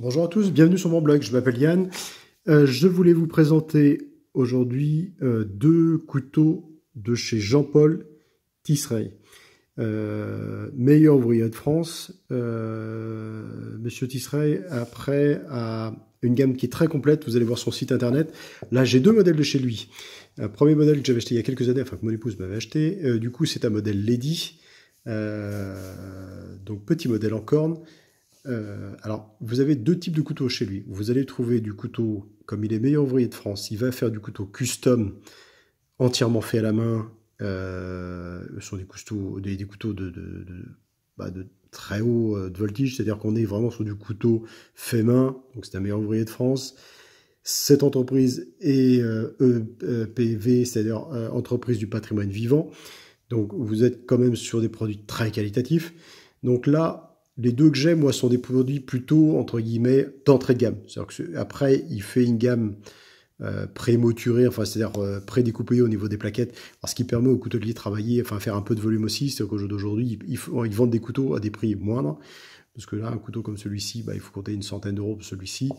Bonjour à tous, bienvenue sur mon blog, je m'appelle Yann. Euh, je voulais vous présenter aujourd'hui euh, deux couteaux de chez Jean-Paul Tisseray. Euh, meilleur ouvrier de France, Monsieur Tisseray, après a une gamme qui est très complète, vous allez voir son site internet. Là, j'ai deux modèles de chez lui. Un premier modèle que j'avais acheté il y a quelques années, enfin que mon épouse m'avait acheté, du coup c'est un modèle Lady, donc petit modèle en corne, euh, alors, vous avez deux types de couteaux chez lui. Vous allez trouver du couteau, comme il est meilleur ouvrier de France, il va faire du couteau custom, entièrement fait à la main, euh, sont des couteaux, des, des couteaux de, de, bah, très haut euh, de voltige, c'est-à-dire qu'on est vraiment sur du couteau fait main, donc c'est un meilleur ouvrier de France. Cette entreprise est EPV, euh, e c'est-à-dire entreprise du patrimoine vivant, donc vous êtes quand même sur des produits très qualitatifs. Donc là, les deux que j'ai, moi, sont des produits plutôt, entre guillemets, d'entrée de gamme. C'est-à-dire il fait une gamme euh, pré enfin, c'est-à-dire euh, pré-découpée au niveau des plaquettes, ce qui permet aux couteliers de travailler, enfin, faire un peu de volume aussi. C'est-à-dire qu'au jeu d'aujourd'hui, ils, vendent des couteaux à des prix moindres. Parce que là, un couteau comme celui-ci, bah, il faut compter une centaine d'euros pour celui-ci.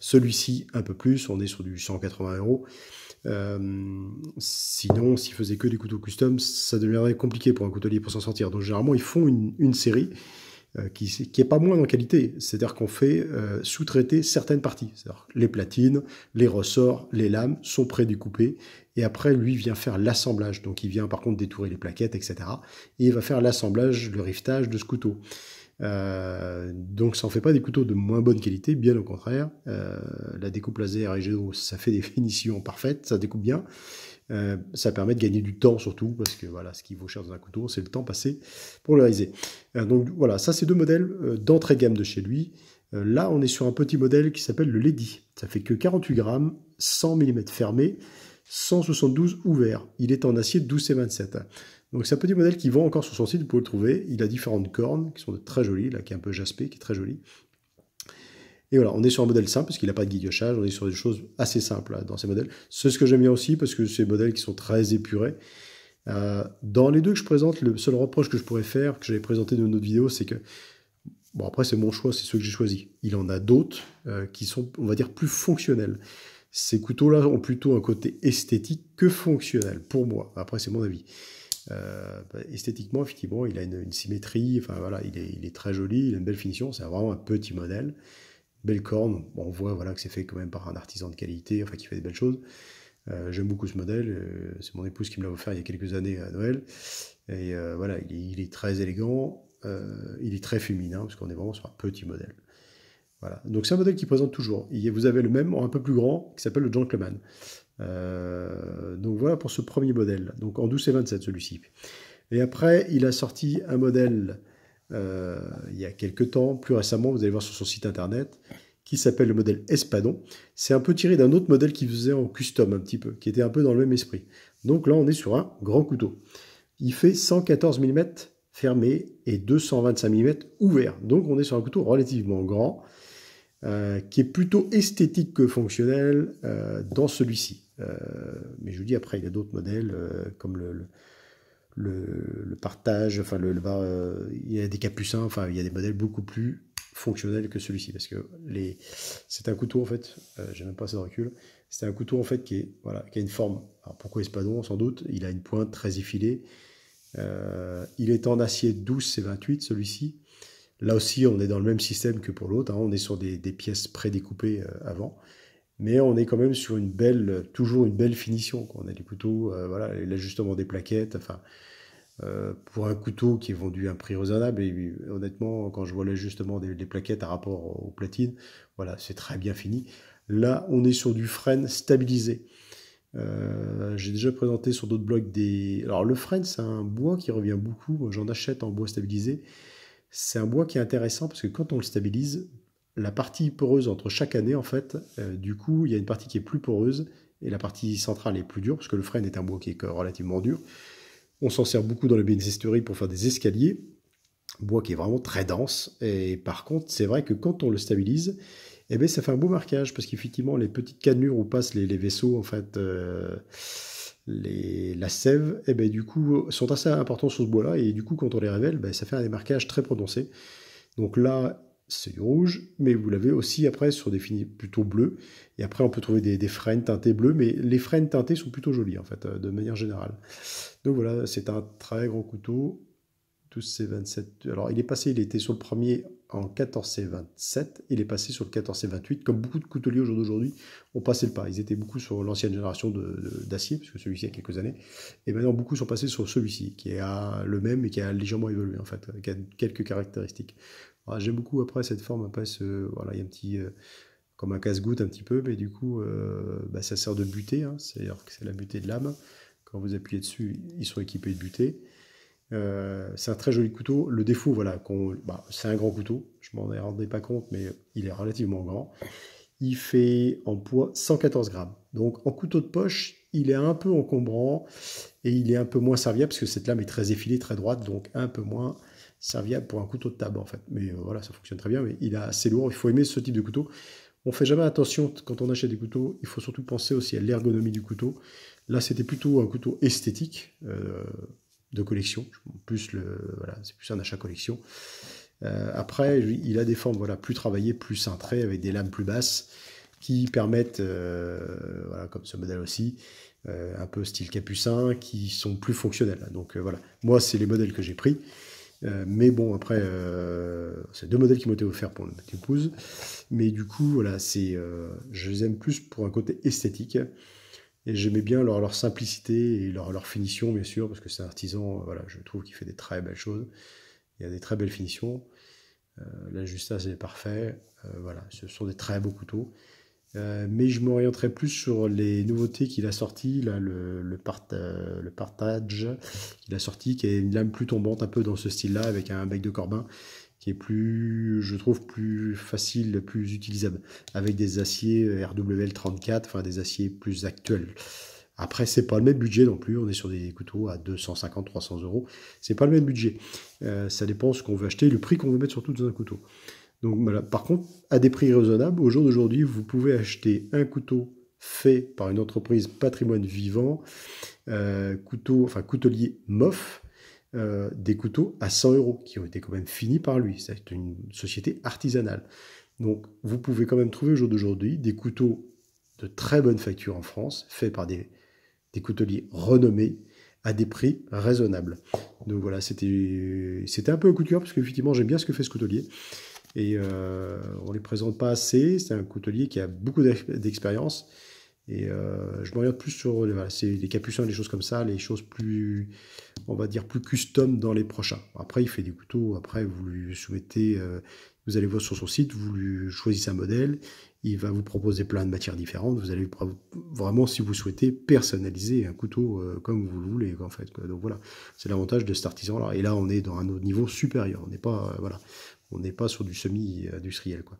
Celui-ci, un peu plus, on est sur du 180 euros. Euh, sinon, s'ils faisaient que des couteaux custom, ça deviendrait compliqué pour un coutelier pour s'en sortir. Donc, généralement, ils font une série. Euh, qui, qui est pas moins en qualité. C'est-à-dire qu'on fait euh, sous-traiter certaines parties. C'est-à-dire les platines, les ressorts, les lames sont prédécoupées. Et après, lui vient faire l'assemblage. Donc, il vient par contre détourer les plaquettes, etc. Et il va faire l'assemblage, le riftage de ce couteau. Euh, donc ça n'en fait pas des couteaux de moins bonne qualité, bien au contraire. la découpe laser et Géo, ça fait des finitions parfaites, ça découpe bien. Euh, ça permet de gagner du temps surtout, parce que voilà, ce qui vaut cher dans un couteau, c'est le temps passé pour le réaliser. Euh, donc voilà, ça c'est deux modèles euh, d'entrée gamme de chez lui. là, on est sur un petit modèle qui s'appelle le Lady. Ça fait que 48 grammes, 100 mm fermé, 172 ouvert. Il est en acier 12 et 27 Donc c'est un petit modèle qui vend encore sur son site, vous pouvez le trouver. Il a différentes cornes qui sont très jolies, là qui est un peu jaspé, qui est très joli. Et voilà, on est sur un modèle simple parce qu'il n'a pas de guillochage, on est sur des choses assez simples hein, dans ces modèles. C'est ce que j'aime bien aussi parce que c'est des modèles qui sont très épurés. Euh, dans les deux que je présente, le seul reproche que je pourrais faire, que j'avais présenté dans une autre vidéo, c'est que, bon après c'est mon choix, c'est ceux que j'ai choisis. Il en a d'autres euh, qui sont, on va dire, plus fonctionnels. Ces couteaux-là ont plutôt un côté esthétique que fonctionnel, pour moi. Après c'est mon avis. Euh, bah, esthétiquement, effectivement, il a une, symétrie, enfin voilà, il est, il est, très joli, il a une belle finition, c'est vraiment un petit modèle corne on voit voilà, que c'est fait quand même par un artisan de qualité, enfin qui fait des belles choses. Euh, j'aime beaucoup ce modèle, euh, c'est mon épouse qui me l'a offert il y a quelques années à Noël. Et euh, voilà, il est, très élégant, il est très féminin, parce qu'on est vraiment sur un petit modèle. Voilà. Donc c'est un modèle qui présente toujours. Et vous avez le même, un peu plus grand, qui s'appelle le Gentleman. donc voilà pour ce premier modèle. Donc en 12 et 27 celui-ci. Et après, il a sorti un modèle euh, il y a quelques temps, plus récemment, vous allez voir sur son site internet, qui s'appelle le modèle Espadon. C'est un peu tiré d'un autre modèle qui faisait en custom un petit peu, qui était un peu dans le même esprit. Donc là, on est sur un grand couteau. Il fait 114 mm fermé et 225 mm ouvert. Donc on est sur un couteau relativement grand, euh, qui est plutôt esthétique que fonctionnel euh, dans celui-ci. mais je vous dis, après, il y a d'autres modèles comme le le, partage, enfin le, euh, il y a des capucins, enfin il y a des modèles beaucoup plus fonctionnels que celui-ci parce que les, c'est un couteau en fait, euh, j'ai même pas assez de recul, c'est un couteau en fait qui voilà qui a une forme. Alors pourquoi espadon sans doute, il a une pointe très effilée, euh, il est en acier 12 c 28 celui-ci. Là aussi on est dans le même système que pour l'autre, hein, on est sur des, des pièces découpées avant mais on est quand même sur une belle, toujours une belle finition. On a les couteaux, euh, voilà, l'ajustement des plaquettes, enfin, euh, pour un couteau qui est vendu à un prix raisonnable, et honnêtement, quand je vois l'ajustement des, des, plaquettes à rapport aux platines, voilà, c'est très bien fini. Là, on est sur du frein stabilisé. Euh, j'ai déjà présenté sur d'autres blogs des. Alors, le frein, c'est un bois qui revient beaucoup. J'en achète en bois stabilisé. C'est un bois qui est intéressant parce que quand on le stabilise, la partie poreuse entre chaque année, en fait, euh, du coup, il y a une partie qui est plus poreuse et la partie centrale est plus dure, parce que le frêne est un bois qui est relativement dur. On s'en sert beaucoup dans la historique pour faire des escaliers, bois qui est vraiment très dense. Et par contre, c'est vrai que quand on le stabilise, eh bien, ça fait un beau marquage, parce qu'effectivement, les petites canures où passent les, vaisseaux, en fait, euh, les, la sève, eh bien, du coup, sont assez importants sur ce bois-là, et du coup, quand on les révèle, ben, ça fait un marquage très prononcé. Donc là, c'est du rouge, mais vous l'avez aussi après sur des finis plutôt bleus. Et après, on peut trouver des, des frênes teintées bleues, mais les frênes teintées sont plutôt jolies, en fait, euh, de manière générale. Donc voilà, c'est un très grand couteau tous ces 27 Alors, il est passé, il était sur le premier en 14C27, il est passé sur le 14C28, comme beaucoup de couteliers aujourd'hui ont passé le pas. Ils étaient beaucoup sur l'ancienne génération d'acier, de, d'acier parce que celui-ci a quelques années, et maintenant beaucoup sont passés sur celui-ci, qui est le même et qui a légèrement évolué, en fait, qui a quelques caractéristiques. J'aime beaucoup après cette forme, voilà, il un petit... comme un casse-goutte un petit peu, mais du coup, ça sert de butée, c'est-à-dire que c'est la butée de l'âme. Quand vous appuyez dessus, ils sont équipés de butée. Euh, c'est un très joli couteau. Le défaut, voilà, bah, c'est un grand couteau. Je m'en rendais pas compte, mais il est relativement grand. Il fait en poids 114 grammes. Donc en couteau de poche, il est un peu encombrant et il est un peu moins serviable parce que cette lame est très effilée, très droite, donc un peu moins serviable pour un couteau de table en fait. Mais euh, voilà, ça fonctionne très bien, mais il est assez lourd. Il faut aimer ce type de couteau. On fait jamais attention quand on achète des couteaux. Il faut surtout penser aussi à l'ergonomie du couteau. Là, c'était plutôt un couteau esthétique. Euh, de collection. Plus le, voilà, c'est plus un achat collection. Euh, après, il a des formes voilà, plus travaillées, plus cintrées, avec des lames plus basses, qui permettent, euh, voilà, comme ce modèle aussi, euh, un peu style capucin, qui sont plus fonctionnels. Donc voilà, moi, c'est les modèles que j'ai pris. mais bon, après, c'est deux modèles qui m'ont été offerts pour le petit épouse. Mais du coup, voilà, c'est, je les aime plus pour un côté esthétique. Et j'aimais bien leur, simplicité et leur, finition, bien sûr, parce que c'est un artisan, euh, voilà, je trouve qu'il fait des très belles choses. Il y a des très belles finitions. Euh, la est parfait. Euh, voilà, ce sont des très beaux couteaux. Euh, mais je m'orienterai plus sur les nouveautés qu'il a sorties, là, le, le partage qu'il a sorti, qui est une lame plus tombante, un peu dans ce style-là, avec un bec de corbin, est plus, je trouve, plus facile, plus utilisable, avec des aciers euh, RWL34, enfin des aciers plus actuels. Après, c'est pas le même budget non plus. On est sur des couteaux à 250, 300 euros. C'est pas le même budget. Euh, ça dépend ce qu'on veut acheter, le prix qu'on veut mettre sur tout un couteau. Donc voilà. Par contre, à des prix raisonnables, au jour d'aujourd'hui, vous pouvez acheter un couteau fait par une entreprise patrimoine vivant, euh, couteau, enfin coutelier MOF, euh, des couteaux à 100 euros qui ont été quand même finis par lui. C'est une société artisanale. Donc vous pouvez quand même trouver au jour d'aujourd'hui des couteaux de très bonne facture en France, faits par des, couteliers renommés à des prix raisonnables. Donc voilà, c'était un peu un coup de cœur parce que j'aime bien ce que fait ce coutelier et euh, on les présente pas assez. C'est un coutelier qui a beaucoup d'expérience et euh, je m'oriente plus sur euh, voilà, des capucins, des choses comme ça, les choses plus, on va dire, plus custom dans les prochains. Après, il fait des couteaux, après, vous lui souhaitez euh, vous allez voir sur son site, vous lui choisissez un modèle, il va vous proposer plein de matières différentes, vous allez vraiment, si vous souhaitez, personnaliser un couteau euh, comme vous le voulez, en fait. Donc voilà, c'est l'avantage de cet artisan-là. Et là, on est dans un autre niveau supérieur, on n'est pas, voilà, on n'est pas sur du semi-industriel, quoi.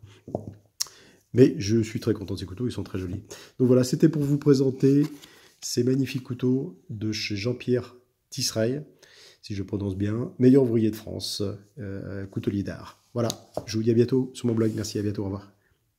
Mais je suis très content de ces couteaux, ils sont très jolis. Donc voilà, c'était pour vous présenter ces magnifiques couteaux de chez Jean-Pierre Tisseray, si je prononce bien, meilleur ouvrier de France, euh, coutelier d'art. Voilà, je vous dis à bientôt sur mon blog. Merci, à bientôt, au revoir.